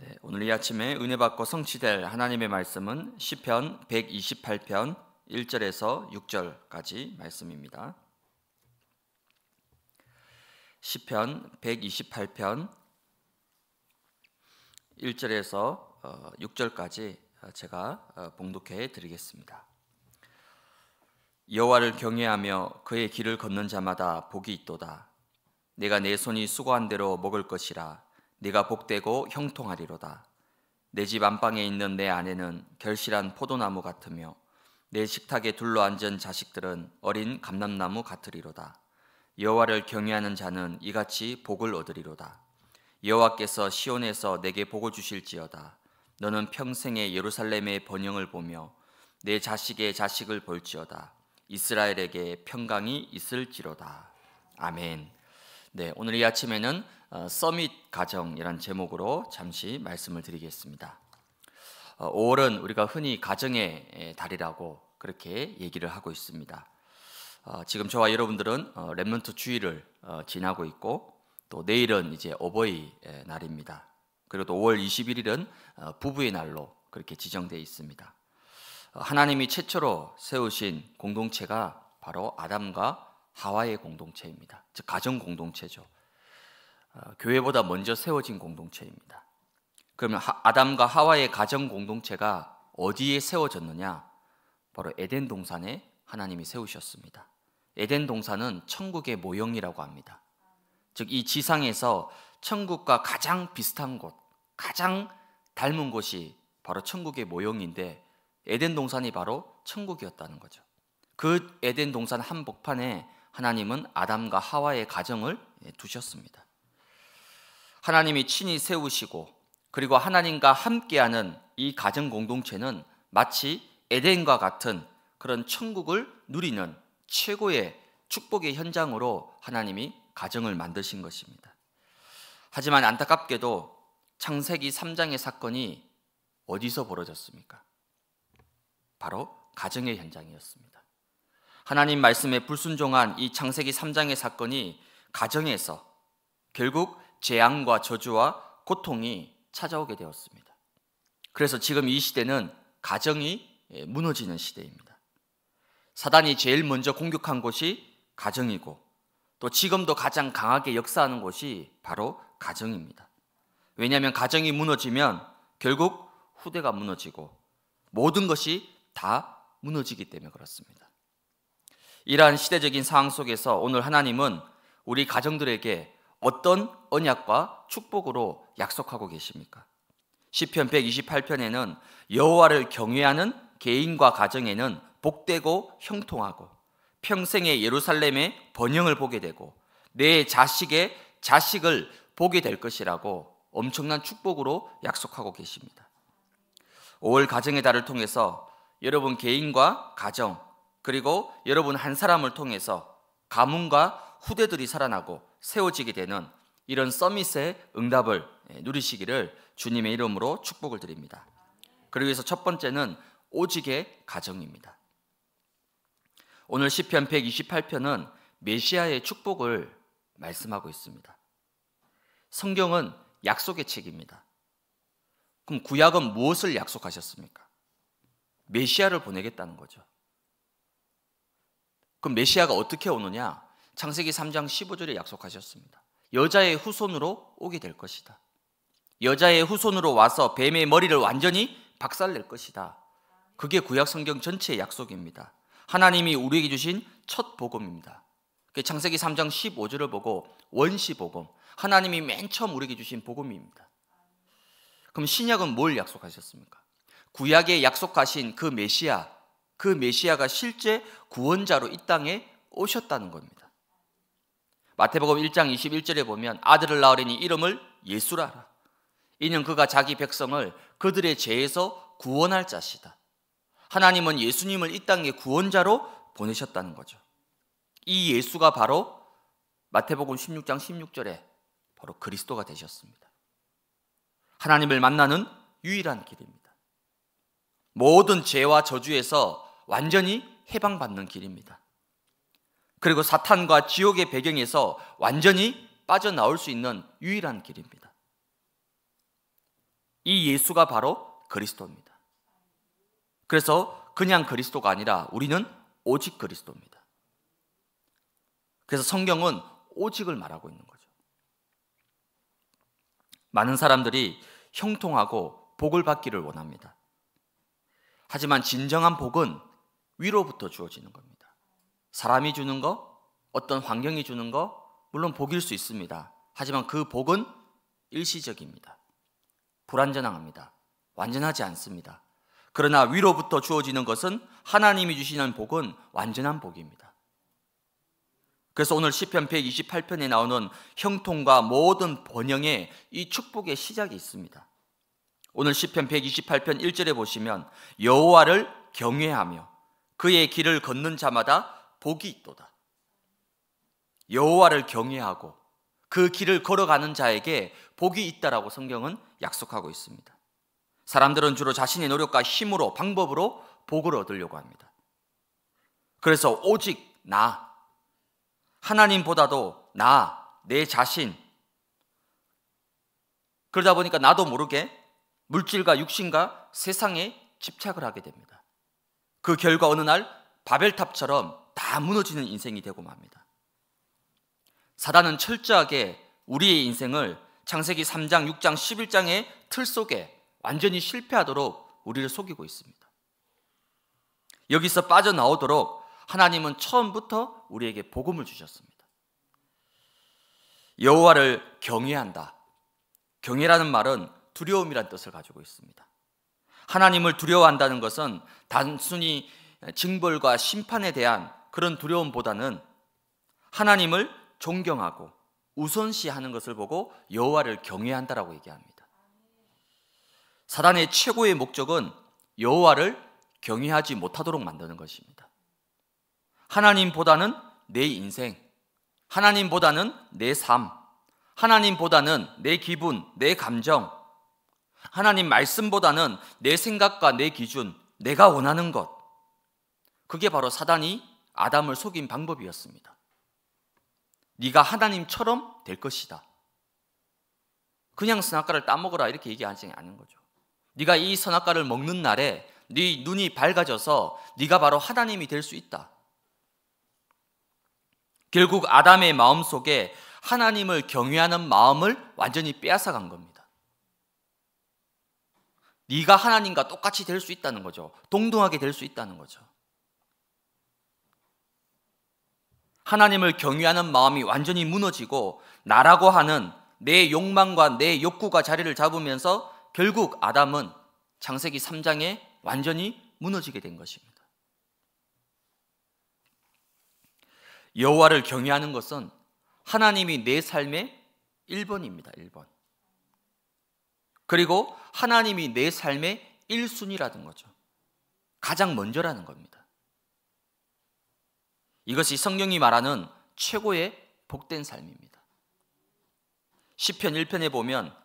네, 오늘 이 아침에 은혜 받고 성취될 하나님의 말씀은 시편 128편 1절에서 6절까지 말씀입니다. 시편 128편 1절에서 6절까지 어, 어, 제가 어, 봉독해 드리겠습니다. 여호와를 경외하며 그의 길을 걷는 자마다 복이 있도다. 내가 내 손이 수고한 대로 먹을 것이라 네가 복되고 형통하리로다. 내 집 안방에 있는 내 아내는 결실한 포도나무 같으며 내 식탁에 둘러앉은 자식들은 어린 감람나무 같으리로다. 여호와를 경외하는 자는 이같이 복을 얻으리로다. 여호와께서 시온에서 내게 복을 주실지어다. 너는 평생에 예루살렘의 번영을 보며 내 자식의 자식을 볼지어다. 이스라엘에게 평강이 있을지로다. 아멘. 네, 오늘 이 아침에는 서밋 어, 가정이란 제목으로 잠시 말씀을 드리겠습니다. 5월은 어, 우리가 흔히 가정의 달이라고 그렇게 얘기를 하고 있습니다. 어, 지금 저와 여러분들은 렘넌트 주일을 지나고 있고 또 내일은 이제 어버이 날입니다. 그리고 5월 21일은 부부의 날로 그렇게 지정되어 있습니다. 하나님이 최초로 세우신 공동체가 바로 아담과 하와의 공동체입니다. 즉 가정 공동체죠. 어, 교회보다 먼저 세워진 공동체입니다. 그러면 아담과 하와의 가정 공동체가 어디에 세워졌느냐? 바로 에덴 동산에 하나님이 세우셨습니다. 에덴 동산은 천국의 모형이라고 합니다. 즉, 이 지상에서 천국과 가장 비슷한 곳, 가장 닮은 곳이 바로 천국의 모형인데, 에덴 동산이 바로 천국이었다는 거죠. 그 에덴 동산 한복판에 하나님은 아담과 하와의 가정을 예, 두셨습니다. 하나님이 친히 세우시고 그리고 하나님과 함께하는 이 가정 공동체는 마치 에덴과 같은 그런 천국을 누리는 최고의 축복의 현장으로 하나님이 가정을 만드신 것입니다. 하지만 안타깝게도 창세기 3장의 사건이 어디서 벌어졌습니까? 바로 가정의 현장이었습니다. 하나님 말씀에 불순종한 이 창세기 3장의 사건이 가정에서 결국 재앙과 저주와 고통이 찾아오게 되었습니다. 그래서 지금 이 시대는 가정이 예, 무너지는 시대입니다. 사단이 제일 먼저 공격한 곳이 가정이고 또 지금도 가장 강하게 역사하는 곳이 바로 가정입니다. 왜냐하면 가정이 무너지면 결국 후대가 무너지고 모든 것이 다 무너지기 때문에 그렇습니다. 이러한 시대적인 상황 속에서 오늘 하나님은 우리 가정들에게 어떤 언약과 축복으로 약속하고 계십니까? 시편 128편에는 여호와를 경외하는 개인과 가정에는 복되고 형통하고 평생의 예루살렘의 번영을 보게 되고 내 자식의 자식을 보게 될 것이라고 엄청난 축복으로 약속하고 계십니다. 5월 가정의 달을 통해서 여러분 개인과 가정 그리고 여러분 한 사람을 통해서 가문과 후대들이 살아나고 세워지게 되는 이런 서밋의 응답을 예, 누리시기를 주님의 이름으로 축복을 드립니다. 그러기 해서첫 번째는 오직의 가정입니다. 오늘 시편 128편은 메시아의 축복을 말씀하고 있습니다. 성경은 약속의 책입니다. 그럼 구약은 무엇을 약속하셨습니까? 메시아를 보내겠다는 거죠. 그럼 메시아가 어떻게 오느냐? 창세기 3장 15절에 약속하셨습니다. 여자의 후손으로 오게 될 것이다. 여자의 후손으로 와서 뱀의 머리를 완전히 박살낼 것이다. 그게 구약 성경 전체의 약속입니다. 하나님이 우리에게 주신 첫 복음입니다. 창세기 3장 15절을 보고 원시 복음, 하나님이 맨 처음 우리에게 주신 복음입니다. 그럼 신약은 뭘 약속하셨습니까? 구약에 약속하신 그 메시아, 그 메시아가 실제 구원자로 이 땅에 오셨다는 겁니다. 마태복음 1장 21절에 보면 아들을 낳으리니 이름을 예수라 하라. 이는 그가 자기 백성을 그들의 죄에서 구원할 자시다. 하나님은 예수님을 이 땅에 구원자로 보내셨다는 거죠. 이 예수가 바로 마태복음 16장 16절에 바로 그리스도가 되셨습니다. 하나님을 만나는 유일한 길입니다. 모든 죄와 저주에서 완전히 해방받는 길입니다. 그리고 사탄과 지옥의 배경에서 완전히 빠져나올 수 있는 유일한 길입니다. 이 예수가 바로 그리스도입니다. 그래서 그냥 그리스도가 아니라 우리는 오직 그리스도입니다. 그래서 성경은 오직을 말하고 있는 거죠. 많은 사람들이 형통하고 복을 받기를 원합니다. 하지만 진정한 복은 위로부터 주어지는 겁니다. 사람이 주는 거, 어떤 환경이 주는 거, 물론 복일 수 있습니다. 하지만 그 복은 일시적입니다. 불완전합니다. 완전하지 않습니다. 그러나 위로부터 주어지는 것은 하나님이 주시는 복은 완전한 복입니다. 그래서 오늘 시편 128편에 나오는 형통과 모든 번영에 이 축복의 시작이 있습니다. 오늘 시편 128편 1절에 보시면 여호와를 경외하며 그의 길을 걷는 자마다 복이 있도다. 여호와를 경외하고 그 길을 걸어가는 자에게 복이 있다라고 성경은 약속하고 있습니다. 사람들은 주로 자신의 노력과 힘으로 방법으로 복을 얻으려고 합니다. 그래서 오직 나 하나님보다도 나 내 자신 그러다 보니까 나도 모르게 물질과 육신과 세상에 집착을 하게 됩니다. 그 결과 어느 날 바벨탑처럼 다 무너지는 인생이 되고 맙니다. 사단은 철저하게 우리의 인생을 창세기 3장, 6장, 11장의 틀 속에 완전히 실패하도록 우리를 속이고 있습니다. 여기서 빠져나오도록 하나님은 처음부터 우리에게 복음을 주셨습니다. 여호와를 경외한다. 경외라는 말은 두려움이란 뜻을 가지고 있습니다. 하나님을 두려워한다는 것은 단순히 징벌과 심판에 대한 그런 두려움보다는 하나님을 존경하고 우선시하는 것을 보고 여호와를 경외한다라고 얘기합니다. 사단의 최고의 목적은 여호와를 경외하지 못하도록 만드는 것입니다. 하나님보다는 내 인생, 하나님보다는 내 삶, 하나님보다는 내 기분, 내 감정, 하나님 말씀보다는 내 생각과 내 기준, 내가 원하는 것. 그게 바로 사단이 아담을 속인 방법이었습니다. 네가 하나님처럼 될 것이다. 그냥 선악과를 따먹어라 이렇게 얘기하지 않은 거죠. 네가 이 선악과를 먹는 날에 네 눈이 밝아져서 네가 바로 하나님이 될 수 있다. 결국 아담의 마음 속에 하나님을 경외하는 마음을 완전히 빼앗아 간 겁니다. 네가 하나님과 똑같이 될 수 있다는 거죠. 동등하게 될 수 있다는 거죠. 하나님을 경유하는 마음이 완전히 무너지고 나라고 하는 내 욕망과 내 욕구가 자리를 잡으면서 결국 아담은 장세기 3장에 완전히 무너지게 된 것입니다. 여호와를 경외하는 것은 하나님이 내 삶의 1번입니다. 1번. 그리고 하나님이 내 삶의 1순위라는 거죠. 가장 먼저라는 겁니다. 이것이 성령이 말하는 최고의 복된 삶입니다. 시편 1편에 보면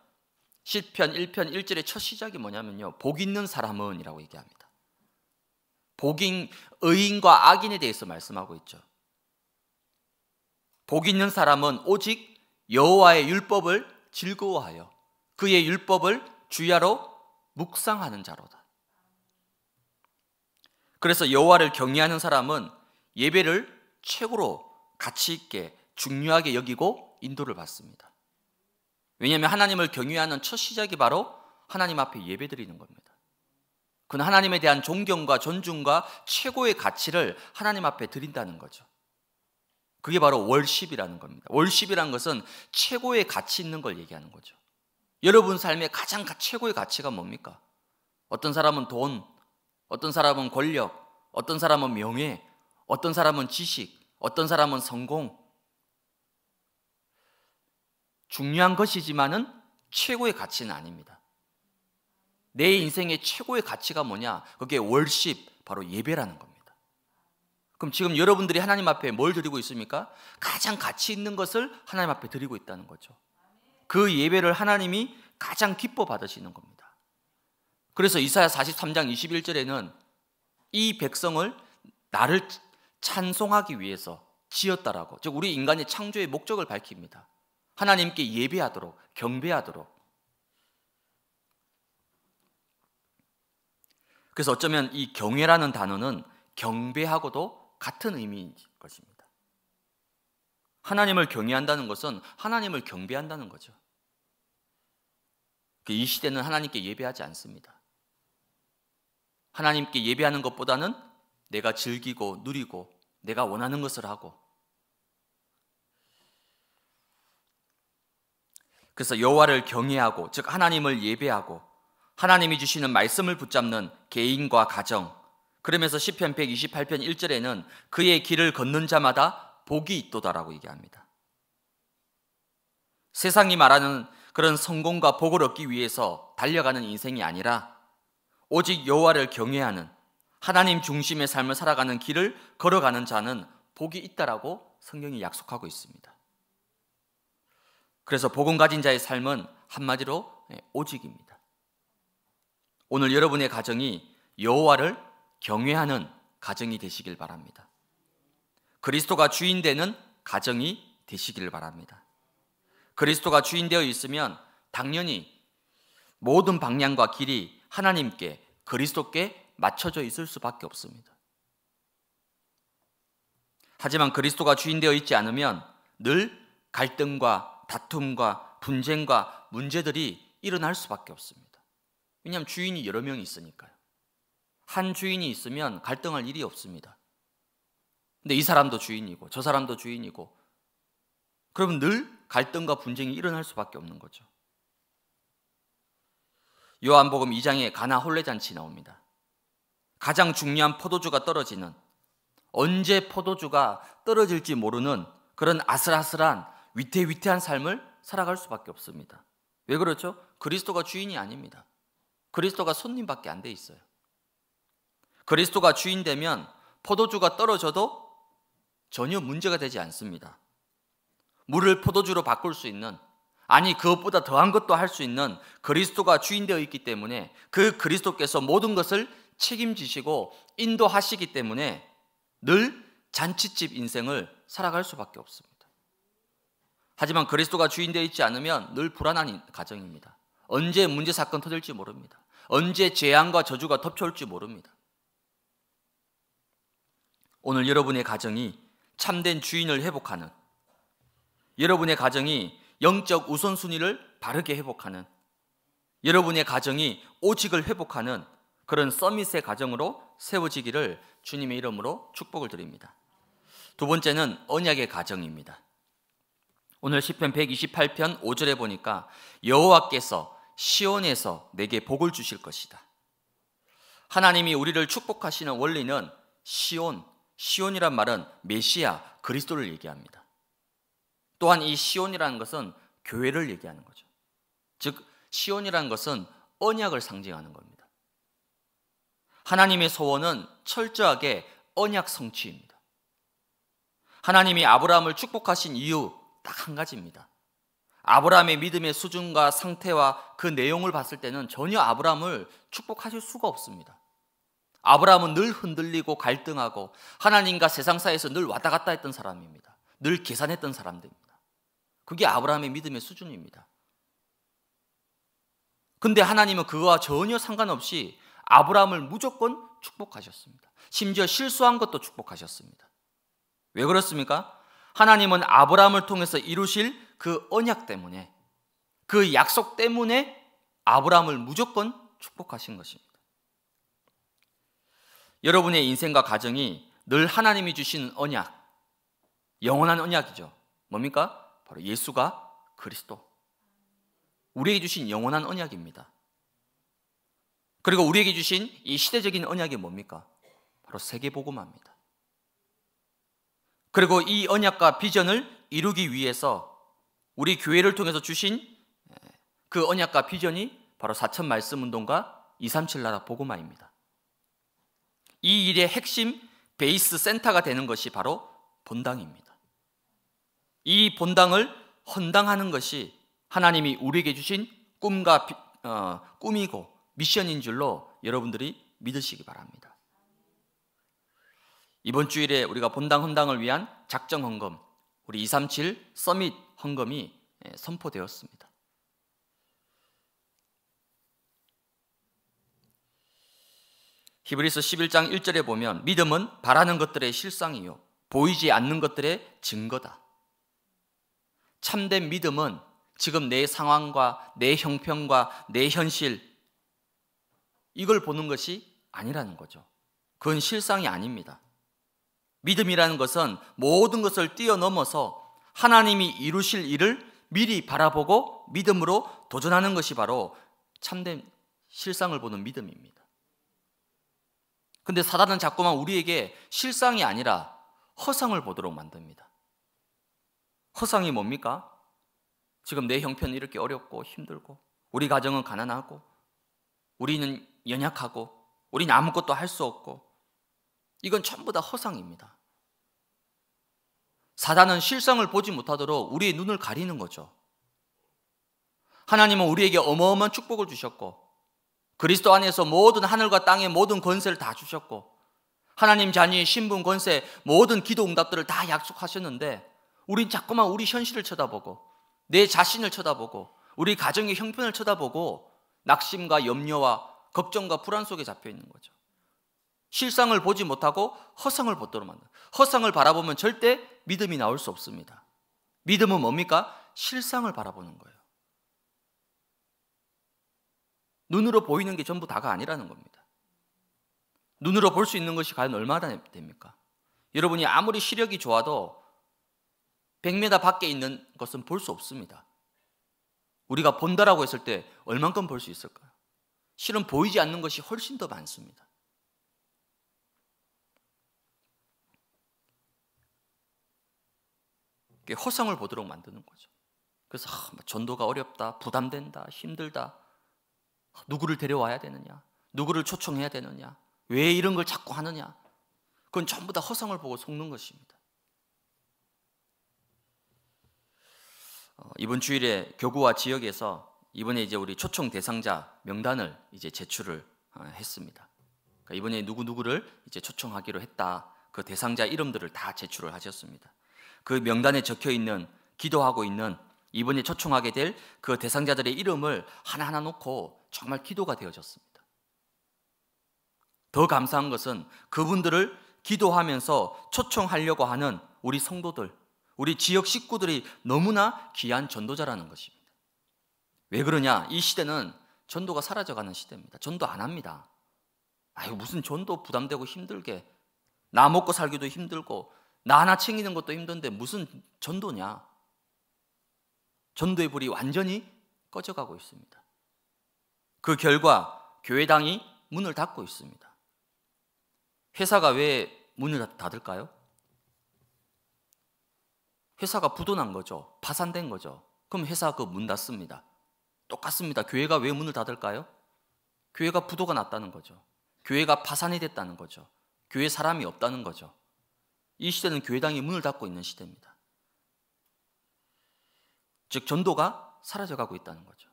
시편 1편 1절의 첫 시작이 뭐냐면요. 복 있는 사람은이라고 얘기합니다. 복인 의인과 악인에 대해서 말씀하고 있죠. 복 있는 사람은 오직 여호와의 율법을 즐거워하여 그의 율법을 주야로 묵상하는 자로다. 그래서 여호와를 경외하는 사람은 예배를 최고로 가치 있게 중요하게 여기고 인도를 받습니다. 왜냐하면 하나님을 경유하는첫 시작이 바로 하나님 앞에 예배드리는 겁니다. 그는 하나님에 대한 존경과 존중과 최고의 가치를 하나님 앞에 드린다는 거죠. 그게 바로 월십이라는 겁니다. 월십이라는 것은 최고의 가치 있는 걸 얘기하는 거죠. 여러분 삶의 가장 최고의 가치가 뭡니까? 어떤 사람은 돈, 어떤 사람은 권력, 어떤 사람은 명예, 어떤 사람은 지식, 어떤 사람은 성공. 중요한 것이지만은 최고의 가치는 아닙니다. 내 인생의 최고의 가치가 뭐냐? 그게 월십, 바로 예배라는 겁니다. 그럼 지금 여러분들이 하나님 앞에 뭘 드리고 있습니까? 가장 가치 있는 것을 하나님 앞에 드리고 있다는 거죠. 그 예배를 하나님이 가장 기뻐 받으시는 겁니다. 그래서 이사야 43장 21절에는 이 백성을 나를 찬송하기 위해서 지었다라고. 즉 우리 인간의 창조의 목적을 밝힙니다. 하나님께 예배하도록 경배하도록. 그래서 어쩌면 이 경외라는 단어는 경배하고도 같은 의미인 것입니다. 하나님을 경외한다는 것은 하나님을 경배한다는 거죠. 그 이 시대는 하나님께 예배하지 않습니다. 하나님께 예배하는 것보다는 내가 즐기고 누리고 내가 원하는 것을 하고 그래서 여호와를 경외하고 즉 하나님을 예배하고 하나님이 주시는 말씀을 붙잡는 개인과 가정 그러면서 시편 128편 1절에는 그의 길을 걷는 자마다 복이 있도다라고 얘기합니다. 세상이 말하는 그런 성공과 복을 얻기 위해서 달려가는 인생이 아니라 오직 여호와를 경외하는 하나님 중심의 삶을 살아가는 길을 걸어가는 자는 복이 있다라고 성경이 약속하고 있습니다. 그래서 복음 가진 자의 삶은 한마디로 예, 오직입니다. 오늘 여러분의 가정이 여호와를 경외하는 가정이 되시길 바랍니다. 그리스도가 주인 되는 가정이 되시길 바랍니다. 그리스도가 주인 되어 있으면 당연히 모든 방향과 길이 하나님께 그리스도께 맞춰져 있을 수밖에 없습니다. 하지만 그리스도가 주인되어 있지 않으면 늘 갈등과 다툼과 분쟁과 문제들이 일어날 수밖에 없습니다. 왜냐하면 주인이 여러 명이 있으니까요. 한 주인이 있으면 갈등할 일이 없습니다. 근데 이 사람도 주인이고 저 사람도 주인이고 그러면 늘 갈등과 분쟁이 일어날 수밖에 없는 거죠. 요한복음 2장에 가나 홀레잔치 나옵니다. 가장 중요한 포도주가 떨어지는 언제 포도주가 떨어질지 모르는 그런 아슬아슬한 위태위태한 삶을 살아갈 수밖에 없습니다. 왜 그렇죠? 그리스도가 주인이 아닙니다. 그리스도가 손님밖에 안 돼 있어요. 그리스도가 주인 되면 포도주가 떨어져도 전혀 문제가 되지 않습니다. 물을 포도주로 바꿀 수 있는 아니 그것보다 더한 것도 할 수 있는 그리스도가 주인 되어 있기 때문에 그 그리스도께서 모든 것을 책임지시고 인도하시기 때문에 늘 잔치집 인생을 살아갈 수밖에 없습니다. 하지만 그리스도가 주인되어 있지 않으면 늘 불안한 가정입니다. 언제 문제 사건 터질지 모릅니다. 언제 재앙과 저주가 덮쳐올지 모릅니다. 오늘 여러분의 가정이 참된 주인을 회복하는 여러분의 가정이 영적 우선순위를 바르게 회복하는 여러분의 가정이 오직을 회복하는 그런 서밋의 가정으로 세워지기를 주님의 이름으로 축복을 드립니다. 두 번째는 언약의 가정입니다. 오늘 시편 128편 5절에 보니까 여호와께서 시온에서 내게 복을 주실 것이다. 하나님이 우리를 축복하시는 원리는 시온, 시온이란 말은 메시아 그리스도를 얘기합니다. 또한 이 시온이라는 것은 교회를 얘기하는 거죠. 즉 시온이라는 것은 언약을 상징하는 겁니다. 하나님의 소원은 철저하게 언약 성취입니다. 하나님이 아브라함을 축복하신 이유 딱 한 가지입니다. 아브라함의 믿음의 수준과 상태와 그 내용을 봤을 때는 전혀 아브라함을 축복하실 수가 없습니다. 아브라함은 늘 흔들리고 갈등하고 하나님과 세상 사이에서 늘 왔다 갔다 했던 사람입니다. 늘 계산했던 사람들입니다. 그게 아브라함의 믿음의 수준입니다. 근데 하나님은 그와 전혀 상관없이 아브라함을 무조건 축복하셨습니다. 심지어 실수한 것도 축복하셨습니다. 왜 그렇습니까? 하나님은 아브라함을 통해서 이루실 그 언약 때문에 그 약속 때문에 아브라함을 무조건 축복하신 것입니다. 여러분의 인생과 가정이 늘 하나님이 주시는 언약, 영원한 언약이죠. 뭡니까? 바로 예수가 그리스도. 우리에게 주신 영원한 언약입니다. 그리고 우리에게 주신 이 시대적인 언약이 뭡니까? 바로 세계복음화입니다. 그리고 이 언약과 비전을 이루기 위해서 우리 교회를 통해서 주신 예, 그 언약과 비전이 바로 사천 말씀 운동과 237 나라 복음화입니다. 이 일의 핵심 베이스 센터가 되는 것이 바로 본당입니다. 이 본당을 헌당하는 것이 하나님이 우리에게 주신 꿈과 어, 꿈이고 미션인 줄로 여러분들이 믿으시기 바랍니다. 이번 주일에 우리가 본당 헌당을 위한 작정 헌금, 우리 237 서밋 헌금이 예, 선포되었습니다. 히브리서 11장 1절에 보면 믿음은 바라는 것들의 실상이요 보이지 않는 것들의 증거다. 참된 믿음은 지금 내 상황과 내 형편과 내 현실 이걸 보는 것이 아니라는 거죠. 그건 실상이 아닙니다. 믿음이라는 것은 모든 것을 뛰어넘어서 하나님이 이루실 일을 미리 바라보고 믿음으로 도전하는 것이 바로 참된 실상을 보는 믿음입니다. 근데 사단은 자꾸만 우리에게 실상이 아니라 허상을 보도록 만듭니다. 허상이 뭡니까? 지금 내 형편이 이렇게 어렵고 힘들고 우리 가정은 가난하고 우리는 연약하고 우린 아무것도 할 수 없고 이건 전부 다 허상입니다. 사단은 실상을 보지 못하도록 우리의 눈을 가리는 거죠. 하나님은 우리에게 어마어마한 축복을 주셨고 그리스도 안에서 모든 하늘과 땅의 모든 권세를 다 주셨고 하나님 자녀의 신분 권세 모든 기도 응답들을 다 약속하셨는데 우린 자꾸만 우리 현실을 쳐다보고 내 자신을 쳐다보고 우리 가정의 형편을 쳐다보고 낙심과 염려와 걱정과 불안 속에 잡혀 있는 거죠. 실상을 보지 못하고 허상을 보도록 만든. 허상을 바라보면 절대 믿음이 나올 수 없습니다. 믿음은 뭡니까? 실상을 바라보는 거예요. 눈으로 보이는 게 전부 다가 아니라는 겁니다. 눈으로 볼 수 있는 것이 과연 얼마나 됩니까? 여러분이 아무리 시력이 좋아도 100m 밖에 있는 것은 볼 수 없습니다. 우리가 본다라고 했을 때 얼만큼 볼 수 있을까요? 실은 보이지 않는 것이 훨씬 더 많습니다. 허상을 보도록 만드는 거죠. 그래서 아, 뭐 전도가 어렵다, 부담된다, 힘들다. 아, 누구를 데려와야 되느냐? 누구를 초청해야 되느냐? 왜 이런 걸 자꾸 하느냐? 그건 전부 다 허상을 보고 속는 것입니다. 어, 이번 주일에 교구와 지역에서 이번에 이제 우리 초청 대상자 명단을 이제 제출을 어, 했습니다. 그러니까 이번에 누구 누구를 이제 초청하기로 했다. 그 대상자 이름들을 다 제출을 하셨습니다. 그 명단에 적혀 있는 기도하고 있는 이번에 초청하게 될 그 대상자들의 이름을 하나하나 놓고 정말 기도가 되어졌습니다. 더 감사한 것은 그분들을 기도하면서 초청하려고 하는 우리 성도들, 우리 지역 식구들이 너무나 귀한 전도자라는 것입니다. 왜 그러냐? 이 시대는 전도가 사라져가는 시대입니다. 전도 안 합니다. 아유, 무슨 전도 부담되고 힘들게. 나 먹고 살기도 힘들고, 나 하나 챙기는 것도 힘든데 무슨 전도냐? 전도의 불이 완전히 꺼져가고 있습니다. 그 결과 교회당이 문을 닫고 있습니다. 회사가 왜 문을 닫을까요? 회사가 부도난 거죠. 파산된 거죠. 그럼 회사 그 문 닫습니다. 똑같습니다. 교회가 왜 문을 닫을까요? 교회가 부도가 났다는 거죠. 교회가 파산이 됐다는 거죠. 교회 사람이 없다는 거죠. 이 시대는 교회당이 문을 닫고 있는 시대입니다. 즉, 전도가 사라져가고 있다는 거죠.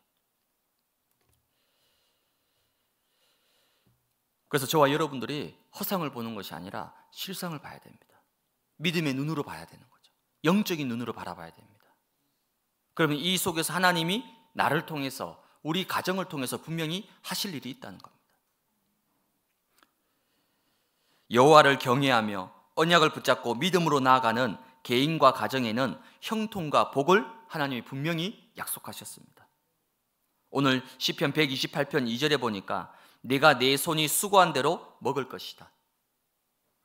그래서 저와 여러분들이 허상을 보는 것이 아니라 실상을 봐야 됩니다. 믿음의 눈으로 봐야 되는 거죠. 영적인 눈으로 바라봐야 됩니다. 그러면 이 속에서 하나님이 나를 통해서 우리 가정을 통해서 분명히 하실 일이 있다는 겁니다. 여호와를 경외하며 언약을 붙잡고 믿음으로 나아가는 개인과 가정에는 형통과 복을 하나님이 분명히 약속하셨습니다. 오늘 시편 128편 2절에 보니까 내가 내 손이 수고한 대로 먹을 것이다.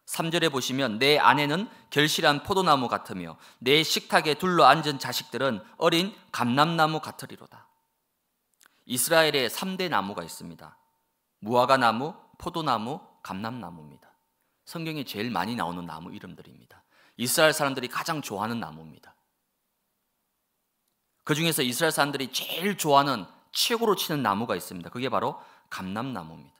3절에 보시면 내 아내는 결실한 포도나무 같으며 내 식탁에 둘러 앉은 자식들은 어린 감람나무 같으리로다. 이스라엘에 3대 나무가 있습니다. 무화과나무, 포도나무, 감람나무입니다. 성경에 제일 많이 나오는 나무 이름들입니다. 이스라엘 사람들이 가장 좋아하는 나무입니다. 그 중에서 이스라엘 사람들이 제일 좋아하는 최고로 치는 나무가 있습니다. 그게 바로 감람나무입니다.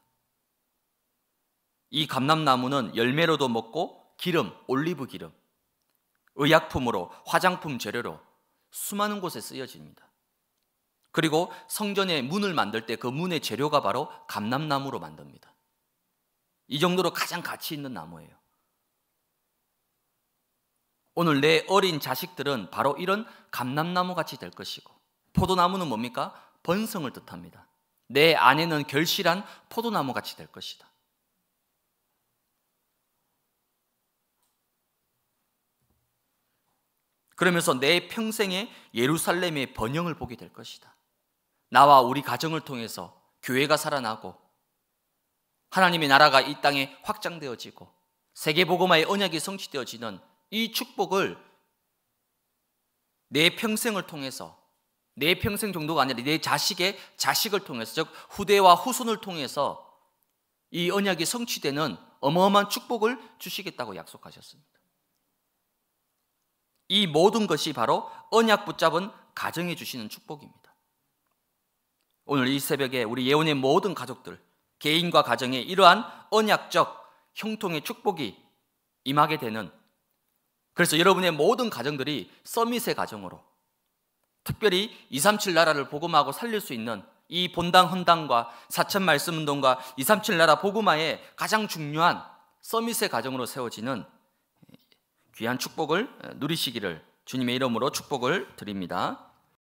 이 감람나무는 열매로도 먹고 기름, 올리브 기름, 의약품으로, 화장품 재료로 수많은 곳에 쓰여집니다. 그리고 성전의 문을 만들 때 그 문의 재료가 바로 감람나무로 만듭니다. 이 정도로 가장 가치 있는 나무예요. 오늘 내 어린 자식들은 바로 이런 감람나무 같이 될 것이고 포도나무는 뭡니까? 번성을 뜻합니다. 내 아내는 결실한 포도나무 같이 될 것이다. 그러면서 내 평생에 예루살렘의 번영을 보게 될 것이다. 나와 우리 가정을 통해서 교회가 살아나고 하나님의 나라가 이 땅에 확장되어지고 세계복음화의 언약이 성취되어지는 이 축복을 내 평생을 통해서 내 평생 정도가 아니라 내 자식의 자식을 통해서 즉 후대와 후손을 통해서 이 언약이 성취되는 어마어마한 축복을 주시겠다고 약속하셨습니다. 이 모든 것이 바로 언약 붙잡은 가정이 주시는 축복입니다. 오늘 이 새벽에 우리 예원의 모든 가족들, 개인과 가정에 이러한 언약적 형통의 축복이 임하게 되는 그래서 여러분의 모든 가정들이 서밋의 가정으로 특별히 237 나라를 복음하고 살릴 수 있는 이 본당 헌당과 사천 말씀 운동과 237 나라 복음화의 가장 중요한 서밋의 가정으로 세워지는 귀한 축복을 누리시기를 주님의 이름으로 축복을 드립니다.